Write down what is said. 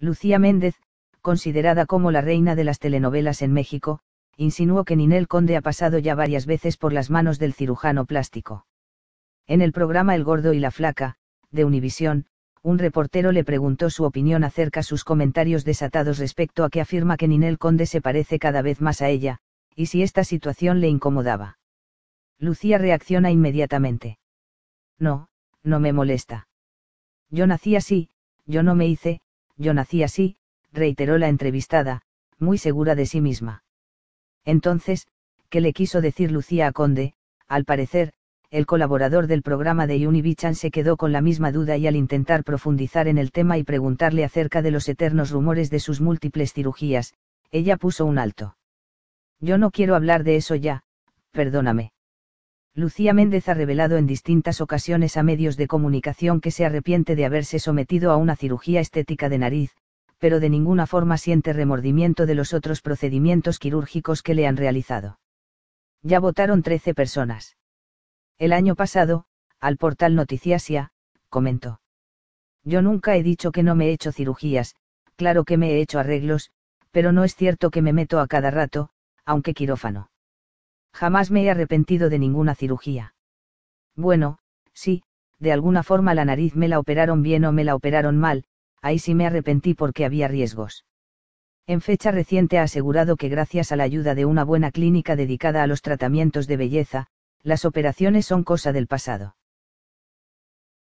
Lucía Méndez, considerada como la reina de las telenovelas en México, insinuó que Ninel Conde ha pasado ya varias veces por las manos del cirujano plástico. En el programa El Gordo y la Flaca, de Univisión, un reportero le preguntó su opinión acerca sus comentarios desatados respecto a que afirma que Ninel Conde se parece cada vez más a ella, y si esta situación le incomodaba. Lucía reacciona inmediatamente. No, no me molesta. Yo nací así, yo no me hice, yo nací así, reiteró la entrevistada, muy segura de sí misma. Entonces, ¿qué le quiso decir Lucía a Conde? Al parecer, el colaborador del programa de Univichan se quedó con la misma duda y al intentar profundizar en el tema y preguntarle acerca de los eternos rumores de sus múltiples cirugías, ella puso un alto. Yo no quiero hablar de eso ya, perdóname. Lucía Méndez ha revelado en distintas ocasiones a medios de comunicación que se arrepiente de haberse sometido a una cirugía estética de nariz, pero de ninguna forma siente remordimiento de los otros procedimientos quirúrgicos que le han realizado. Ya votaron 13 personas. El año pasado, al portal Noticiasia, comentó. Yo nunca he dicho que no me he hecho cirugías, claro que me he hecho arreglos, pero no es cierto que me meto a cada rato, aunque quirófano jamás me he arrepentido de ninguna cirugía. Bueno, sí, de alguna forma la nariz me la operaron bien o me la operaron mal, ahí sí me arrepentí porque había riesgos. En fecha reciente ha asegurado que gracias a la ayuda de una buena clínica dedicada a los tratamientos de belleza, las operaciones son cosa del pasado.